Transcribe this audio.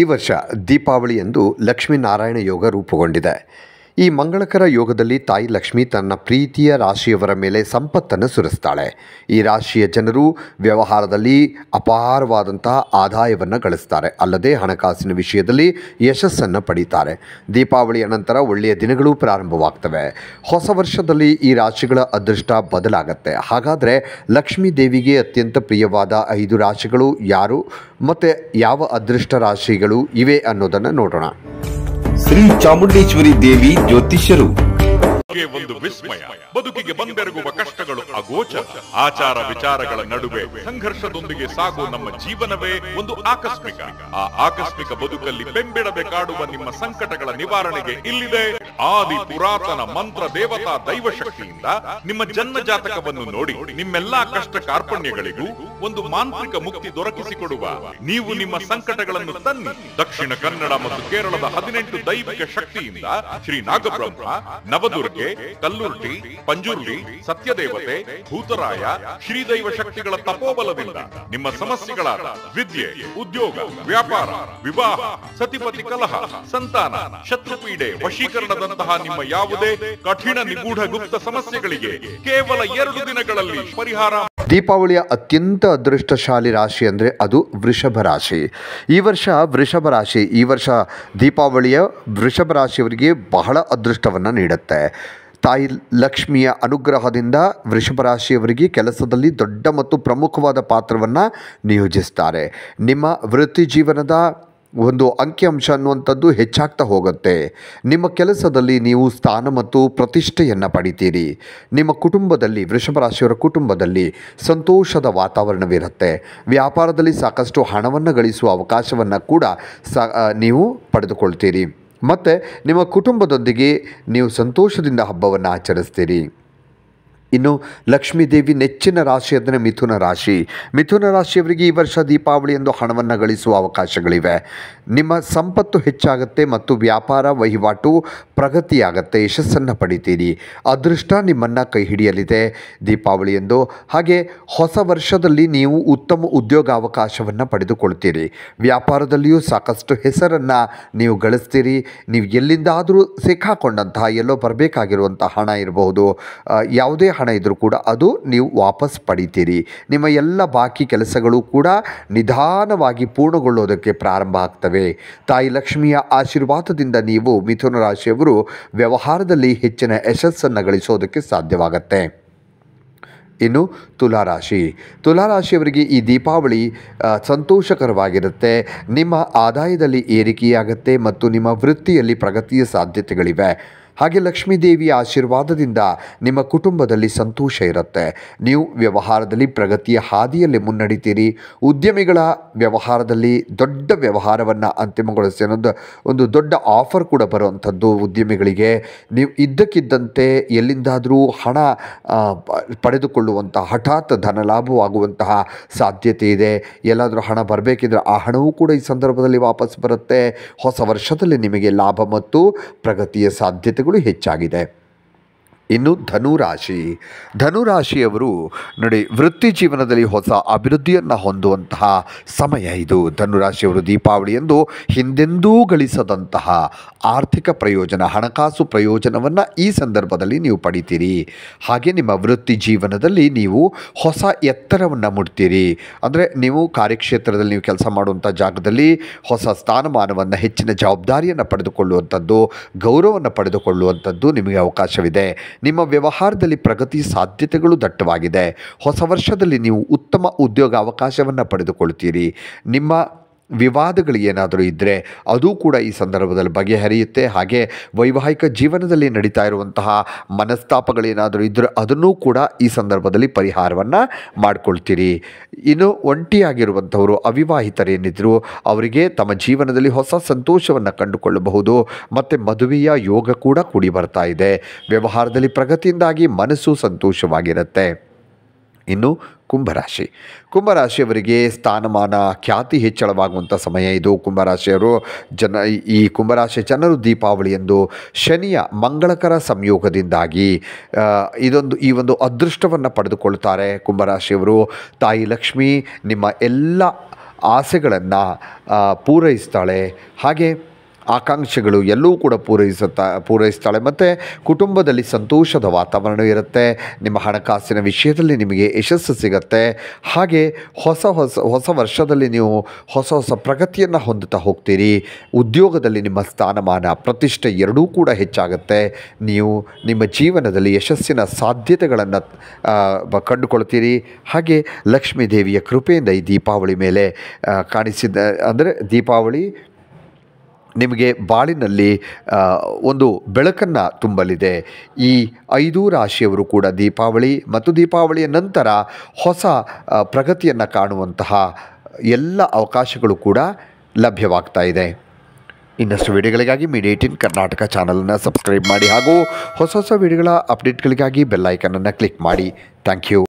ಈ ವರ್ಷ ದೀಪಾವಳಿಯಂದು ಲಕ್ಷ್ಮೀನಾರಾಯಣ ಯೋಗ ರೂಪುಗೊಂಡಿದೆ ಈ ಮಂಗಳಕರ ಯೋಗದಲ್ಲಿ ತಾಯಿ ಲಕ್ಷ್ಮಿ ತನ್ನ ಪ್ರೀತಿಯ ರಾಶಿಯವರ ಮೇಲೆ ಸಂಪತ್ತನ್ನು ಸುರಿಸ್ತಾಳೆ ಈ ರಾಶಿಯ ಜನರು ವ್ಯವಹಾರದಲ್ಲಿ ಅಪಾರವಾದಂತಹ ಆದಾಯವನ್ನು ಗಳಿಸ್ತಾರೆ ಅಲ್ಲದೆ ಹಣಕಾಸಿನ ವಿಷಯದಲ್ಲಿ ಯಶಸ್ಸನ್ನು ಪಡೀತಾರೆ ದೀಪಾವಳಿಯ ನಂತರ ಒಳ್ಳೆಯ ದಿನಗಳು ಪ್ರಾರಂಭವಾಗ್ತವೆ ಹೊಸ ವರ್ಷದಲ್ಲಿ ಈ ರಾಶಿಗಳ ಅದೃಷ್ಟ ಬದಲಾಗತ್ತೆ ಹಾಗಾದರೆ ಲಕ್ಷ್ಮೀ ದೇವಿಗೆ ಅತ್ಯಂತ ಪ್ರಿಯವಾದ ಐದು ರಾಶಿಗಳು ಯಾರು ಮತ್ತು ಯಾವ ಅದೃಷ್ಟ ರಾಶಿಗಳು ಇವೆ ಅನ್ನೋದನ್ನು ನೋಡೋಣ ಶ್ರೀ ಚಾಮುಂಡೇಶ್ವರಿ ದೇವಿ ಜ್ಯೋತಿಷ್ಯರು ಒಂದು ವಿಸ್ಮಯ ಬದುಕಿಗೆ ಬಂದೆರಗುವ ಕಷ್ಟಗಳು ಅಗೋಚರ ಆಚಾರ ವಿಚಾರಗಳ ನಡುವೆ ಸಂಘರ್ಷದೊಂದಿಗೆ ಸಾಗುವ ನಮ್ಮ ಜೀವನವೇ ಒಂದು ಆಕಸ್ಮಿಕ ಆ ಆಕಸ್ಮಿಕ ಬದುಕಲ್ಲಿ ಬೆಂಬಿಡಬೇಕಾಡುವ ನಿಮ್ಮ ಸಂಕಟಗಳ ನಿವಾರಣೆಗೆ ಇಲ್ಲಿದೆ ಆದಿ ಪುರಾತನ ಮಂತ್ರ ದೇವತಾ ದೈವ ಶಕ್ತಿಯಿಂದ ನಿಮ್ಮ ಜನ್ಮ ಜಾತಕವನ್ನು ನೋಡಿ ನಿಮ್ಮೆಲ್ಲಾ ಕಷ್ಟ ಕಾರ್ಪಣ್ಯಗಳಿಗೂ ಒಂದು ಮಾಂತ್ರಿಕ ಮುಕ್ತಿ ದೊರಕಿಸಿಕೊಡುವ ನೀವು ನಿಮ್ಮ ಸಂಕಟಗಳನ್ನು ತನ್ನಿ ದಕ್ಷಿಣ ಕನ್ನಡ ಮತ್ತು ಕೇರಳದ ಹದಿನೆಂಟು ದೈವಿಕ ಶಕ್ತಿಯಿಂದ ಶ್ರೀ ನಾಗಬ್ರಹ್ಮ ನವದುರ್ಗೆ ಕಲ್ಲುರ್ಟಿ ಪಂಜುರ್ಲಿ ಸತ್ಯದೇವತೆ ಭೂತರಾಯ ಶ್ರೀದೈವ ಶಕ್ತಿಗಳ ತಪೋಬಲದಿಂದ ನಿಮ್ಮ ಸಮಸ್ಯೆಗಳಾದ ವಿದ್ಯೆ ಉದ್ಯೋಗ ವ್ಯಾಪಾರ ವಿವಾಹ ಸತಿಪತಿ ಕಲಹ ಸಂತಾನ ಶತ್ರುಪೀಡೆ ವಶೀಕರಣದಂತಹ ನಿಮ್ಮ ಯಾವುದೇ ಕಠಿಣ ನಿಗೂಢ ಗುಪ್ತ ಸಮಸ್ಯೆಗಳಿಗೆ ಕೇವಲ ಎರಡು ದಿನಗಳಲ್ಲಿ ಪರಿಹಾರ ದೀಪಾವಳಿಯ ಅತ್ಯಂತ ಅದೃಷ್ಟಶಾಲಿ ರಾಶಿ ಅಂದರೆ ಅದು ವೃಷಭ ರಾಶಿ ಈ ವರ್ಷ ವೃಷಭ ರಾಶಿ ಈ ವರ್ಷ ದೀಪಾವಳಿಯ ವೃಷಭ ರಾಶಿಯವರಿಗೆ ಬಹಳ ಅದೃಷ್ಟವನ್ನು ನೀಡುತ್ತೆ ತಾಯಿ ಲಕ್ಷ್ಮಿಯ ಅನುಗ್ರಹದಿಂದ ವೃಷಭ ರಾಶಿಯವರಿಗೆ ಕೆಲಸದಲ್ಲಿ ದೊಡ್ಡ ಮತ್ತು ಪ್ರಮುಖವಾದ ಪಾತ್ರವನ್ನು ನಿಯೋಜಿಸ್ತಾರೆ ನಿಮ್ಮ ವೃತ್ತಿ ಜೀವನದ ಒಂದು ಅಂಕಿಅಂಶ ಅನ್ನುವಂಥದ್ದು ಹೆಚ್ಚಾಗ್ತಾ ಹೋಗುತ್ತೆ ನಿಮ್ಮ ಕೆಲಸದಲ್ಲಿ ನೀವು ಸ್ಥಾನ ಮತ್ತು ಪ್ರತಿಷ್ಠೆಯನ್ನು ಪಡಿತೀರಿ ನಿಮ್ಮ ಕುಟುಂಬದಲ್ಲಿ ವೃಷಭರಾಶಿಯವರ ಕುಟುಂಬದಲ್ಲಿ ಸಂತೋಷದ ವಾತಾವರಣವಿರುತ್ತೆ ವ್ಯಾಪಾರದಲ್ಲಿ ಸಾಕಷ್ಟು ಹಣವನ್ನು ಗಳಿಸುವ ಅವಕಾಶವನ್ನು ಕೂಡ ನೀವು ಪಡೆದುಕೊಳ್ತೀರಿ ಮತ್ತು ನಿಮ್ಮ ಕುಟುಂಬದೊಂದಿಗೆ ನೀವು ಸಂತೋಷದಿಂದ ಹಬ್ಬವನ್ನು ಆಚರಿಸ್ತೀರಿ ಇನ್ನು ಲಕ್ಷ್ಮೀ ದೇವಿ ನೆಚ್ಚಿನ ರಾಶಿ ಅಂದರೆ ಮಿಥುನ ರಾಶಿ ಮಿಥುನ ರಾಶಿಯವರಿಗೆ ಈ ವರ್ಷ ದೀಪಾವಳಿ ಎಂದು ಹಣವನ್ನು ಗಳಿಸುವ ಅವಕಾಶಗಳಿವೆ ನಿಮ್ಮ ಸಂಪತ್ತು ಹೆಚ್ಚಾಗುತ್ತೆ ಮತ್ತು ವ್ಯಾಪಾರ ವಹಿವಾಟು ಪ್ರಗತಿಯಾಗತ್ತೆ ಯಶಸ್ಸನ್ನು ಪಡಿತೀರಿ ಅದೃಷ್ಟ ನಿಮ್ಮನ್ನು ಕೈ ಹಿಡಿಯಲಿದೆ ದೀಪಾವಳಿ ಎಂದು ಹಾಗೆ ಹೊಸ ವರ್ಷದಲ್ಲಿ ನೀವು ಉತ್ತಮ ಉದ್ಯೋಗ ಅವಕಾಶವನ್ನು ಪಡೆದುಕೊಳ್ತೀರಿ ವ್ಯಾಪಾರದಲ್ಲಿಯೂ ಸಾಕಷ್ಟು ಹೆಸರನ್ನು ನೀವು ಗಳಿಸ್ತೀರಿ ನೀವು ಎಲ್ಲಿಂದಾದರೂ ಸಿಕ್ಕಾಕೊಂಡಂತಹ ಎಲ್ಲೋ ಬರಬೇಕಾಗಿರುವಂಥ ಹಣ ಇರಬಹುದು ಯಾವುದೇ ಹಣ ಇದ್ದರೂ ಕೂಡ ಅದು ನೀವು ವಾಪಸ್ ಪಡಿತೀರಿ ನಿಮ್ಮ ಎಲ್ಲ ಬಾಕಿ ಕೆಲಸಗಳು ಕೂಡ ನಿಧಾನವಾಗಿ ಪೂರ್ಣಗೊಳ್ಳೋದಕ್ಕೆ ಪ್ರಾರಂಭ ಆಗ್ತವೆ ತಾಯಿ ಲಕ್ಷ್ಮಿಯ ಆಶೀರ್ವಾದದಿಂದ ನೀವು ಮಿಥುನ ರಾಶಿಯವರು ವ್ಯವಹಾರದಲ್ಲಿ ಹೆಚ್ಚಿನ ಯಶಸ್ಸನ್ನು ಗಳಿಸೋದಕ್ಕೆ ಸಾಧ್ಯವಾಗತ್ತೆ ಇನ್ನು ತುಲಾರಾಶಿ ತುಲಾರಾಶಿಯವರಿಗೆ ಈ ದೀಪಾವಳಿ ಸಂತೋಷಕರವಾಗಿರುತ್ತೆ ನಿಮ್ಮ ಆದಾಯದಲ್ಲಿ ಏರಿಕೆಯಾಗುತ್ತೆ ಮತ್ತು ನಿಮ್ಮ ವೃತ್ತಿಯಲ್ಲಿ ಪ್ರಗತಿಯ ಸಾಧ್ಯತೆಗಳಿವೆ ಹಾಗೆ ಲಕ್ಷ್ಮೀ ದೇವಿಯ ಆಶೀರ್ವಾದದಿಂದ ನಿಮ್ಮ ಕುಟುಂಬದಲ್ಲಿ ಸಂತೋಷ ಇರುತ್ತೆ ನೀವು ವ್ಯವಹಾರದಲ್ಲಿ ಪ್ರಗತಿಯ ಹಾದಿಯಲ್ಲಿ ಮುನ್ನಡೀತೀರಿ ಉದ್ಯಮಿಗಳ ವ್ಯವಹಾರದಲ್ಲಿ ದೊಡ್ಡ ವ್ಯವಹಾರವನ್ನು ಅಂತಿಮಗೊಳಿಸಿ ಅನ್ನೋದು ಒಂದು ದೊಡ್ಡ ಆಫರ್ ಕೂಡ ಬರುವಂಥದ್ದು ಉದ್ಯಮಿಗಳಿಗೆ ನೀವು ಇದ್ದಕ್ಕಿದ್ದಂತೆ ಎಲ್ಲಿಂದಾದರೂ ಹಣ ಪಡೆದುಕೊಳ್ಳುವಂಥ ಹಠಾತ್ ಧನ ಲಾಭವಾಗುವಂತಹ ಸಾಧ್ಯತೆ ಇದೆ ಎಲ್ಲಾದರೂ ಹಣ ಬರಬೇಕಿದ್ರೆ ಆ ಹಣವೂ ಕೂಡ ಈ ಸಂದರ್ಭದಲ್ಲಿ ವಾಪಸ್ ಬರುತ್ತೆ ಹೊಸ ವರ್ಷದಲ್ಲಿ ನಿಮಗೆ ಲಾಭ ಮತ್ತು ಪ್ರಗತಿಯ ಸಾಧ್ಯತೆಗಳು ಹೆಚ್ಚಾಗಿದೆ ಇನ್ನು ಧನುರಾಶಿ ಧನುರಾಶಿಯವರು ನೋಡಿ ವೃತ್ತಿ ಜೀವನದಲ್ಲಿ ಹೊಸ ಅಭಿವೃದ್ಧಿಯನ್ನು ಹೊಂದುವಂತಹ ಸಮಯ ಇದು ಧನುರಾಶಿಯವರು ದೀಪಾವಳಿಯಂದು ಹಿಂದೆಂದೂ ಗಳಿಸದಂತಹ ಆರ್ಥಿಕ ಪ್ರಯೋಜನ ಹಣಕಾಸು ಪ್ರಯೋಜನವನ್ನು ಈ ಸಂದರ್ಭದಲ್ಲಿ ನೀವು ಪಡಿತೀರಿ ಹಾಗೆ ನಿಮ್ಮ ವೃತ್ತಿ ಜೀವನದಲ್ಲಿ ನೀವು ಹೊಸ ಎತ್ತರವನ್ನು ಮುಡ್ತೀರಿ ಅಂದರೆ ನೀವು ಕಾರ್ಯಕ್ಷೇತ್ರದಲ್ಲಿ ನೀವು ಕೆಲಸ ಮಾಡುವಂಥ ಜಾಗದಲ್ಲಿ ಹೊಸ ಸ್ಥಾನಮಾನವನ್ನು ಹೆಚ್ಚಿನ ಜವಾಬ್ದಾರಿಯನ್ನು ಪಡೆದುಕೊಳ್ಳುವಂಥದ್ದು ಗೌರವವನ್ನು ಪಡೆದುಕೊಳ್ಳುವಂಥದ್ದು ನಿಮಗೆ ಅವಕಾಶವಿದೆ ನಿಮ್ಮ ವ್ಯವಹಾರದಲ್ಲಿ ಪ್ರಗತಿ ಸಾಧ್ಯತೆಗಳು ದಟ್ಟವಾಗಿದೆ ಹೊಸ ವರ್ಷದಲ್ಲಿ ನೀವು ಉತ್ತಮ ಉದ್ಯೋಗ ಅವಕಾಶವನ್ನು ಪಡೆದುಕೊಳ್ಳುತ್ತೀರಿ ನಿಮ್ಮ ವಿವಾದಗಳು ಏನಾದರೂ ಇದ್ದರೆ ಅದು ಕೂಡ ಈ ಸಂದರ್ಭದಲ್ಲಿ ಬಗೆಹರಿಯುತ್ತೆ ಹಾಗೆ ವೈವಾಹಿಕ ಜೀವನದಲ್ಲಿ ನಡೀತಾ ಇರುವಂತಹ ಮನಸ್ತಾಪಗಳೇನಾದರೂ ಇದ್ದರೆ ಅದನ್ನೂ ಕೂಡ ಈ ಸಂದರ್ಭದಲ್ಲಿ ಪರಿಹಾರವನ್ನು ಮಾಡಿಕೊಳ್ತೀರಿ ಇನ್ನು ಒಂಟಿಯಾಗಿರುವಂಥವರು ಅವಿವಾಹಿತರೇನಿದ್ದರು ಅವರಿಗೆ ತಮ್ಮ ಜೀವನದಲ್ಲಿ ಹೊಸ ಸಂತೋಷವನ್ನು ಕಂಡುಕೊಳ್ಳಬಹುದು ಮತ್ತು ಮದುವೆಯ ಯೋಗ ಕೂಡ ಕೂಡಿ ಬರ್ತಾ ಇದೆ ವ್ಯವಹಾರದಲ್ಲಿ ಪ್ರಗತಿಯಿಂದಾಗಿ ಮನಸ್ಸು ಸಂತೋಷವಾಗಿರುತ್ತೆ ಇನ್ನು ಕುಂಭರಾಶಿ ಕುಂಭರಾಶಿಯವರಿಗೆ ಸ್ಥಾನಮಾನ ಖ್ಯಾತಿ ಹೆಚ್ಚಳವಾಗುವಂಥ ಸಮಯ ಇದು ಕುಂಭರಾಶಿಯವರು ಜನ ಈ ಕುಂಭರಾಶಿ ಜನರು ದೀಪಾವಳಿ ಎಂದು ಶನಿಯ ಮಂಗಳಕರ ಸಂಯೋಗದಿಂದಾಗಿ ಇದೊಂದು ಈ ಒಂದು ಅದೃಷ್ಟವನ್ನು ಪಡೆದುಕೊಳ್ಳುತ್ತಾರೆ ಕುಂಭರಾಶಿಯವರು ತಾಯಿ ಲಕ್ಷ್ಮಿ ನಿಮ್ಮ ಎಲ್ಲ ಆಸೆಗಳನ್ನು ಪೂರೈಸ್ತಾಳೆ ಹಾಗೆ ಆಕಾಂಕ್ಷೆಗಳು ಎಲ್ಲೂ ಕೂಡ ಪೂರೈಸುತ್ತಾ ಪೂರೈಸ್ತಾಳೆ ಮತ್ತು ಕುಟುಂಬದಲ್ಲಿ ಸಂತೋಷದ ವಾತಾವರಣ ಇರುತ್ತೆ ನಿಮ್ಮ ಹಣಕಾಸಿನ ವಿಷಯದಲ್ಲಿ ನಿಮಗೆ ಯಶಸ್ಸು ಸಿಗುತ್ತೆ ಹಾಗೆ ಹೊಸ ಹೊಸ ಹೊಸ ವರ್ಷದಲ್ಲಿ ನೀವು ಹೊಸ ಹೊಸ ಪ್ರಗತಿಯನ್ನು ಹೊಂದುತ್ತಾ ಹೋಗ್ತೀರಿ ಉದ್ಯೋಗದಲ್ಲಿ ನಿಮ್ಮ ಸ್ಥಾನಮಾನ ಪ್ರತಿಷ್ಠೆ ಎರಡೂ ಕೂಡ ಹೆಚ್ಚಾಗುತ್ತೆ ನೀವು ನಿಮ್ಮ ಜೀವನದಲ್ಲಿ ಯಶಸ್ಸಿನ ಸಾಧ್ಯತೆಗಳನ್ನು ಕಂಡುಕೊಳ್ತೀರಿ ಹಾಗೆ ಲಕ್ಷ್ಮೀ ದೇವಿಯ ಕೃಪೆಯಿಂದ ಈ ದೀಪಾವಳಿ ಮೇಲೆ ಕಾಣಿಸಿದ ಅಂದರೆ ದೀಪಾವಳಿ ನಿಮಗೆ ಬಾಳಿನಲ್ಲಿ ಒಂದು ಬೆಳಕನ್ನು ತುಂಬಲಿದೆ ಈ ಐದು ರಾಶಿಯವರು ಕೂಡ ದೀಪಾವಳಿ ಮತ್ತು ದೀಪಾವಳಿಯ ನಂತರ ಹೊಸ ಪ್ರಗತಿಯನ್ನು ಕಾಣುವಂತಹ ಎಲ್ಲ ಅವಕಾಶಗಳು ಕೂಡ ಲಭ್ಯವಾಗ್ತಾ ಇದೆ ಇನ್ನಷ್ಟು ವಿಡಿಯೋಗಳಿಗಾಗಿ ಮೀಡಿಯಾ ಇನ್ ಕರ್ನಾಟಕ ಚಾನಲನ್ನು ಸಬ್ಸ್ಕ್ರೈಬ್ ಮಾಡಿ ಹಾಗೂ ಹೊಸ ಹೊಸ ವಿಡಿಯೋಗಳ ಅಪ್ಡೇಟ್ಗಳಿಗಾಗಿ ಬೆಲ್ಲೈಕನನ್ನು ಕ್ಲಿಕ್ ಮಾಡಿ ಥ್ಯಾಂಕ್ ಯು